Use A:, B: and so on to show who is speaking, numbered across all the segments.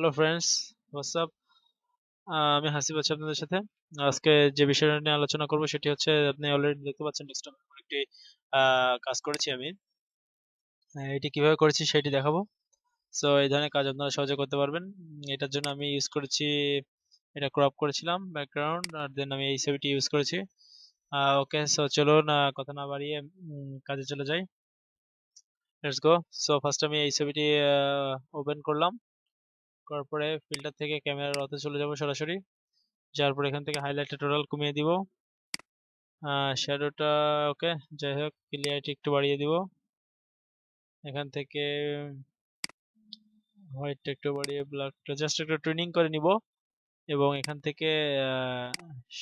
A: Hello friends WhatsApp আমি হাসিব আছি আপনাদের সাথে আজকে যে বিষয়টা নিয়ে আলোচনা করব সেটি হচ্ছে আপনি অলরেডি দেখতে পাচ্ছেন ডেস্কটপ একটি কাজ করেছি আমি এটি কিভাবে করেছি সেটি দেখাবো সো এই ধরনের কাজ আপনারা সহজে করতে পারবেন এটার জন্য আমি ইউজ করেছি এটা ক্রপ করেছিলাম ব্যাকগ্রাউন্ড আর দেন আমি এই ছবিটি ইউজ করেছি ওকে সো চলুন কথা না বাড়িয়ে কাজে চলে যাই লেটস গো সো ফার্স্ট আমি এই ছবিটি ওপেন করলাম করার পরে ফিল্টার থেকে ক্যামেরার অতে চলে যাব সরাসরি যার পরে এখান থেকে হাইলাইটটা টোটাল কমিয়ে দিব শ্যাডোটা ওকে যাই হোক ক্লিয়ারিটি একটু বাড়িয়ে দিব এখান থেকে হোয়াইটটা একটু বাড়িয়ে ব্ল্যাকটা জাস্ট একটু ট্রেনিং করে নিব এবং এখান থেকে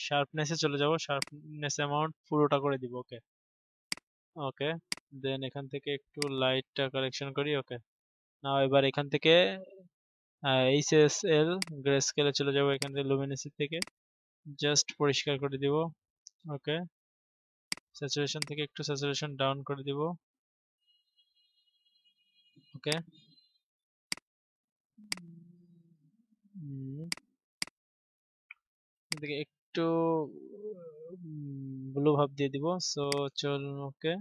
A: শার্পনেসে চলে যাব শার্পনেস অ্যামাউন্ট পুরোটা করে দিব ওকে ওকে দেন এখান থেকে একটু লাইটটা কালেকশন করি ওকে না এবার এখান থেকে এইচএসএল গ্রে স্কেলে চলে যাব এখান থেকে লুমিনেসি থেকে জাস্ট পরিষ্কার করে দিব ওকে স্যাচুরেশন থেকে একটু স্যাচুরেশন ডাউন করে দিব ওকে এদিকে একটু ব্লু ভাব দিয়ে দিব সো চল ওকে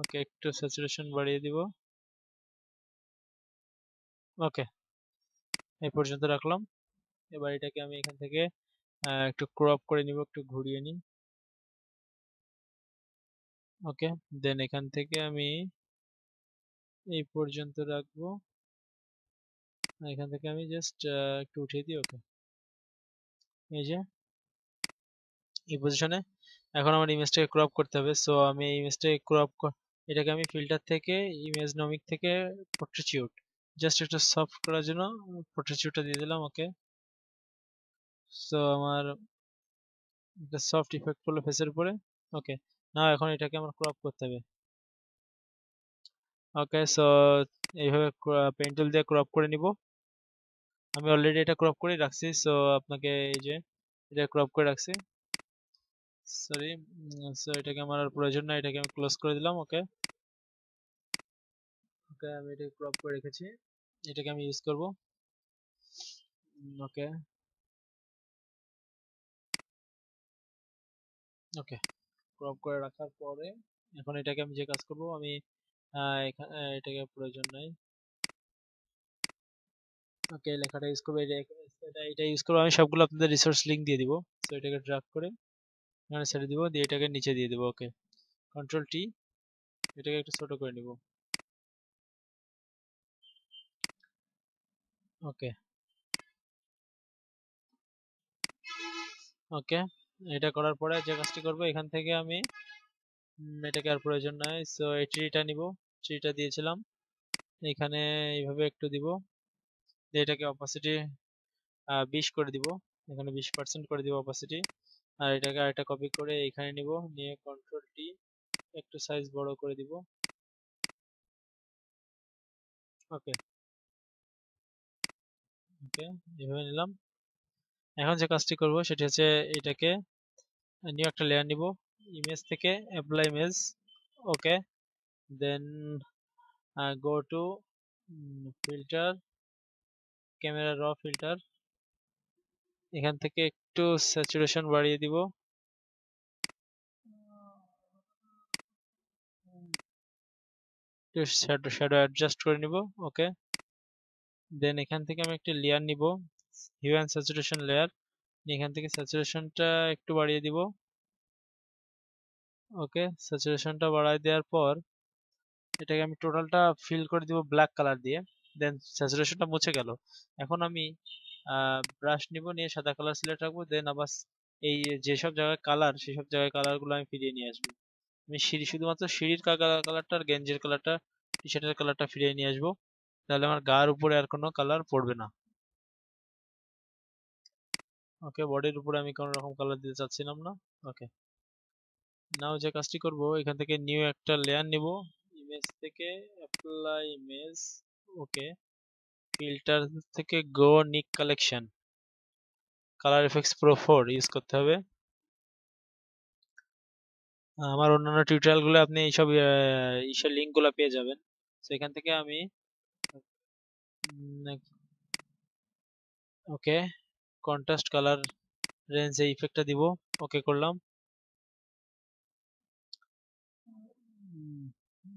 A: ওকে একটু স্যাচুরেশন বাড়িয়ে দিব ওকে এই পর্যন্ত রাখলাম এবার এটাকে আমি এখান থেকে একটু ক্রপ করে নিব একটু ঘুরিয়ে নিই ওকে দেন এখান থেকে আমি এই পর্যন্ত রাখবো এখান থেকে আমি জাস্ট একটু উঠিয়ে দিই ওকে এই যে এই পজিশনে এখন আমার ইমেজটাকে ক্রপ করতে হবে সো আমি এই ইমেজটাকে ক্রপ এটাকে আমি ফিল্টার থেকে ইমেজ নমিক থেকে পোট্রিচিউট জাস্ট একটা সফট করার জন্য ফটোশুটটা দিয়ে দিলাম ওকে সো আমার একটা সফট ইফেক্ট করলো ফেসের উপরে ওকে না এখন এটাকে আমার ক্রপ করতে হবে ওকে সো এইভাবে পেন্টুল দিয়ে ক্রপ করে নিব আমি অলরেডি এটা ক্রপ করে রাখছি সো আপনাকে এই যে এটা ক্রপ করে রাখছি সরি সো এটাকে আমার আর প্রয়োজন না এটাকে আমি ক্লোজ করে দিলাম ওকে ওকে আমি এটা ক্রপ করে রেখেছি এটাকে আমি ইউজ করব ওকে ওকে ক্রপ করে রাখার পরে এখন এটাকে আমি যে কাজ করব আমি এখানে এটাকে প্রয়োজন নাই ওকে লেখাটা ইউজ করবো এটা এটা ইউজ করবো আমি সবগুলো আপনাদের রিসোর্স লিঙ্ক দিয়ে দিব তো এটাকে ড্রাগ করে এখানে ছেড়ে দিব দিয়ে এটাকে নিচে দিয়ে দিব ওকে কন্ট্রোল টি এটাকে একটু ছোট করে নিব ওকে ওকে এটা করার পরে যে কাজটি করবো এখান থেকে আমি এটাকে আর প্রয়োজন নাই সো এই ট্রিটা নিব ট্রিটা দিয়েছিলাম এখানে এইভাবে একটু দিব এটাকে অপাসিটি বিশ করে দিব এখানে বিশ পার্সেন্ট করে দিব অপাসিটি আর এটাকে আরেকটা কপি করে এখানে নিব নিয়ে কন্ট্রোল টি একটু সাইজ বড় করে দিব ওকে ওকে এভাবে নিলাম এখন যে কাজটি করব সেটি হচ্ছে এটাকে নিউ একটা লেয়ার নিব ইমেজ থেকে apply image okay then go to filter camera র ফিল্টার এখান থেকে একটু স্যাচুরেশন বাড়িয়ে দিব শ্যাডো অ্যাডজাস্ট করে নিব ওকে দেন এখান থেকে আমি একটা লেয়ার নিব হিউ অ্যান্ড স্যাচুরেশন লেয়ার এখান থেকে স্যাচুরেশনটা একটু বাড়িয়ে দিব ওকে স্যাচুরেশনটা বাড়াই দেওয়ার পর এটাকে আমি টোটালটা ফিল করে দিব ব্ল্যাক কালার দিয়ে দেন স্যাচুরেশনটা মুছে গেল এখন আমি ব্রাশ নিব নিয়ে সাদা কালার সিলেক্ট রাখবো দেন আবার এই যেসব জায়গায় কালার সেসব জায়গায় কালারগুলো আমি ফিরিয়ে নিয়ে আসবো আমি সিঁড়ি শুধুমাত্র সিঁড়ির কালারটা আর গেঞ্জির কালারটা টি শার্টের কালারটা ফিরিয়ে নিয়ে আসবো তাহলে আমার গার উপরে আর কোনো কালার পড়বে না ওকে বডির উপরে আমি কোনো রকম কালার দিতে চাচ্ছিলাম না ওকে নাও যে কাজটি করব এখান থেকে নিউ একটা লেয়ার নিব ইমেজ থেকে অ্যাপ্লাই ইমেজ ওকে ফিল্টার থেকে go Nik collection colour effects pro four use করতে হবে আমার অন্যান্য টিউটোরিয়ালগুলো আপনি এইসব ইসের লিঙ্কগুলো পেয়ে যাবেন তো এখান থেকে আমি ওকে কন্ট্রাস্ট কালার রেঞ্জ এই ইফেক্টটা দিব ওকে করলাম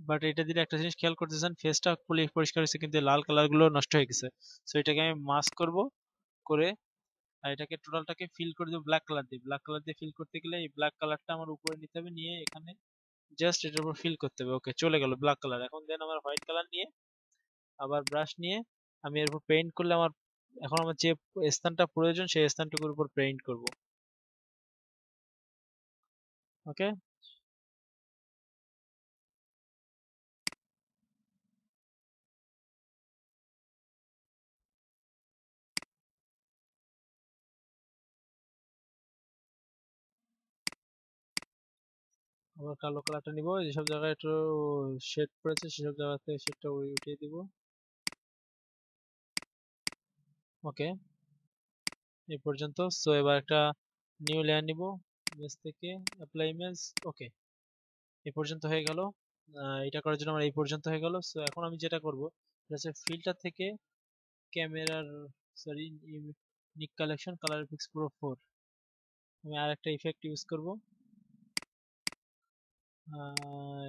A: বাট এটা দিলে একটা জিনিস খেয়াল করতেছেন ফেসটা ফুলি পরিষ্কার হয়েছে কিন্তু লাল কালারগুলো নষ্ট হয়ে গেছে সো এটাকে আমি মাস্ক করব করে আর এটাকে টোটালটাকে ফিল করে দেবো ব্ল্যাক কালার দিয়ে ব্ল্যাক কালার দিয়ে ফিল করতে গেলে এই ব্ল্যাক কালারটা আমার উপরে নিতে হবে নিয়ে এখানে জাস্ট এটার উপর ফিল করতে হবে ওকে চলে গেল ব্ল্যাক কালার এখন দেন আমার হোয়াইট কালার নিয়ে আবার ব্রাশ নিয়ে আমি এর উপর পেইন্ট করলে আমার এখন আমার যে স্থানটা প্রয়োজন সেই স্থানটুকুর উপর পেইন্ট করব ওকে আবার কালো কালারটা নিব যেসব জায়গায় একটু শেড পড়েছে সেসব জায়গা থেকে শেডটা উঠিয়ে দিব ওকে এই পর্যন্ত সো এবার একটা নিউ লেয়ার নিব ইমেজ থেকে অ্যাপ্লাই ইমেজ ওকে এ পর্যন্ত হয়ে গেল এটা করার জন্য আমার এই পর্যন্ত হয়ে গেল সো এখন আমি যেটা করব হচ্ছে ফিল্টার থেকে ক্যামেরার sorry Nik collection colour fix pro four আমি আর একটা ইফেক্ট ইউজ করব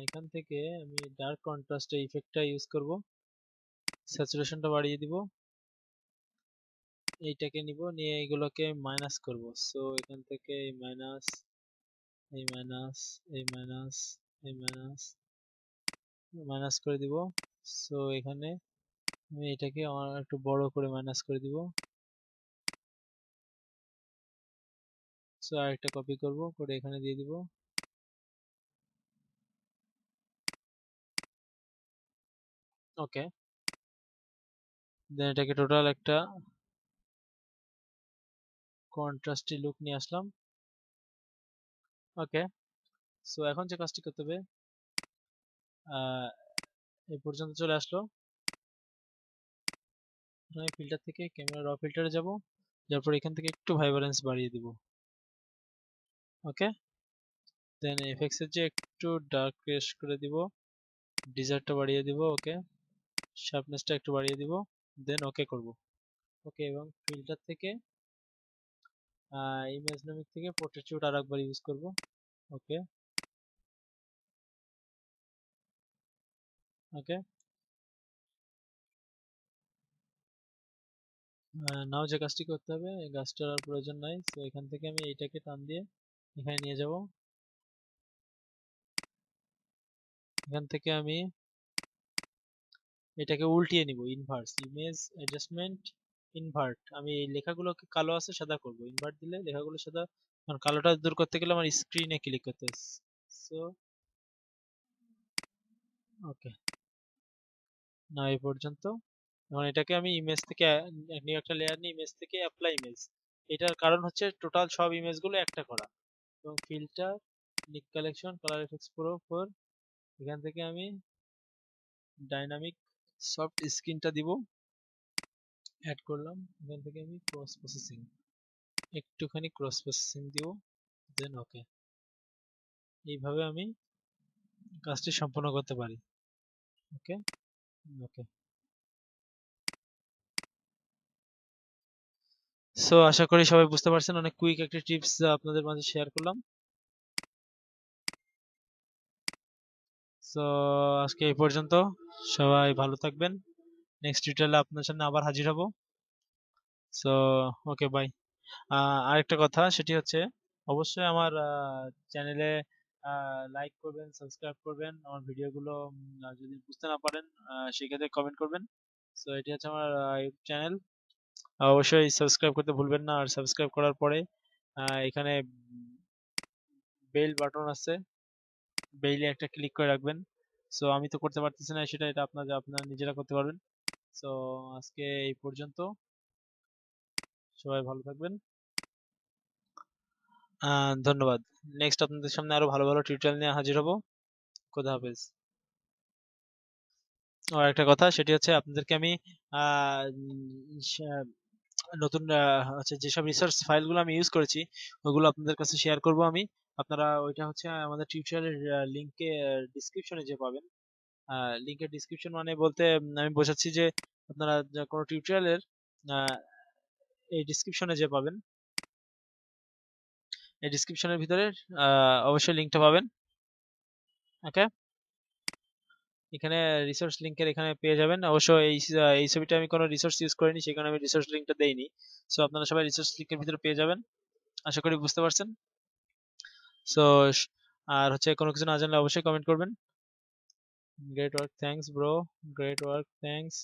A: এখান থেকে আমি ডার্ক কন্ট্রাস্ট ইফেক্টটা ইউজ করব স্যাচুরেশনটা বাড়িয়ে দিব এইটাকে নিব নিয়ে এগুলোকে মাইনাস করব সো এখান থেকে এই মাইনাস এই মাইনাস এই মাইনাস এই মাইনাস মাইনাস করে দিব সো এখানে আমি এটাকে একটু বড় করে মাইনাস করে দিব সো আরেকটা কপি করব করে এখানে দিয়ে দিব ওকে দেন এটাকে টোটাল একটা কন্ট্রাস্টি লুক নিয়ে আসলাম ওকে সো এখন যে কাজটি করতে হবে এই পর্যন্ত চলে আসলো আমি ফিল্টার থেকে ক্যামেরা র ফিল্টারে যাব যার পর এখান থেকে একটু ভাইব্রেন্স বাড়িয়ে দিব ওকে দেন এফেক্স এর যে একটু ডার্ক রেস করে দিব ডিজার্টটা বাড়িয়ে দিব ওকে শার্পনেসটা একটু বাড়িয়ে দিব দেন ওকে করব ওকে এবং ফিল্টার থেকে ইমেজ নামিক থেকে পোর্ট্রেট আর একবার ইউজ করব ওকে ওকে নাও যে গাছটি করতে হবে এই গাছটার আর প্রয়োজন নাই তো এখান থেকে আমি এইটাকে টান দিয়ে এখানে নিয়ে যাব এখান থেকে আমি এটাকে উল্টিয়ে নিব ইনভার্স ইমেজ অ্যাডজাস্টমেন্ট ইনভার্ট আমি এই লেখাগুলোকে কালো আছে সাদা করব ইনভার্ট দিলে লেখাগুলো সাদা মানে কালোটা দূর করতে গেলে আমার স্ক্রিনে ক্লিক করতে সো ওকে না এই পর্যন্ত এখন এটাকে আমি ইমেজ থেকে নিউ একটা লেয়ার নিয়ে ইমেজ থেকে অ্যাপ্লাই ইমেজ এটার কারণ হচ্ছে টোটাল সব ইমেজগুলো একটা করা এবং filter Nik collection colour effects pro four এখান থেকে আমি ডাইনামিক সফট স্ক্রিনটা দিব অ্যাড করলাম এখান থেকে আমি ক্রস প্রসেসিং একটুখানি ক্রস প্রসেসিং দিব দেন ওকে এইভাবে আমি কাজটি সম্পন্ন করতে পারি ওকে ওকে সো আশা করি সবাই বুঝতে পারছেন অনেক কুইক একটা টিপস আপনাদের মাঝে শেয়ার করলাম সো আজকে এই পর্যন্ত সবাই ভালো থাকবেন নেক্সট টিউটোরিয়ালে আপনার সামনে আবার হাজির হব সো ওকে বাই আরেকটা কথা সেটি হচ্ছে অবশ্যই আমার চ্যানেলে লাইক করবেন সাবস্ক্রাইব করবেন আমার ভিডিওগুলো যদি বুঝতে না পারেন সেক্ষেত্রে কমেন্ট করবেন সো এটি হচ্ছে আমার ইউটিউব চ্যানেল অবশ্যই সাবস্ক্রাইব করতে ভুলবেন না আর সাবস্ক্রাইব করার পরে এখানে বেল বাটন আছে বেইলে একটা ক্লিক করে রাখবেন সো আমি তো করতে পারতেছি না সেটা এটা আপনারা আপনারা নিজেরা করতে পারবেন সো আজকে এই পর্যন্ত সবাই ভালো থাকবেন ধন্যবাদ নেক্সট আপনাদের সামনে আরো ভালো ভালো টিউটোরিয়াল নিয়ে হাজির হব খোদা হাফেজ আর একটা কথা সেটি হচ্ছে আপনাদেরকে আমি নতুন হচ্ছে যেসব রিসার্চ ফাইলগুলো আমি ইউজ করেছি ওগুলো আপনাদের কাছে শেয়ার করব আমি আপনারা ওইটা হচ্ছে আমাদের টিউটোরিয়ালের লিঙ্কে ডিসক্রিপশনে যে পাবেন লিঙ্কের ডিসক্রিপশন মানে বলতে আমি বোঝাচ্ছি যে আপনারা কোনো টিউটোরিয়ালের এই ডিসক্রিপশনে যে পাবেন এই ডিসক্রিপশনের ভিতরে অবশ্যই লিঙ্কটা পাবেন ওকে এখানে রিসোর্স লিঙ্কের এখানে পেয়ে যাবেন অবশ্য এই এই ছবিটা আমি কোনো রিসোর্স ইউজ করিনি সেই কারণে আমি রিসোর্স লিঙ্কটা দেইনি সো আপনারা সবাই রিসোর্স লিঙ্কের ভিতরে পেয়ে যাবেন আশা করি বুঝতে পারছেন সো আর হচ্ছে কোনো কিছু না জানলে অবশ্যই কমেন্ট করবেন Great work, thanks, bro. Great work, thanks.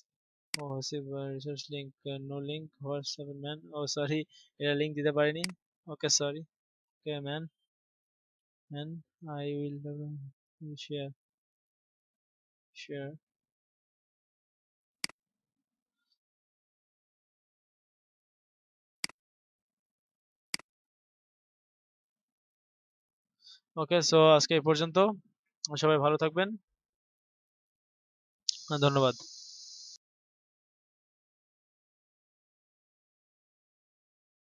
A: ও হচ্ছে resource link no link WhatsApp man ও সরি এটা লিঙ্ক দিতে পারিনি okay sorry okay man man I will share share okay so আজকে এই পর্যন্ত সবাই ভালো থাকবেন ধন্যবাদ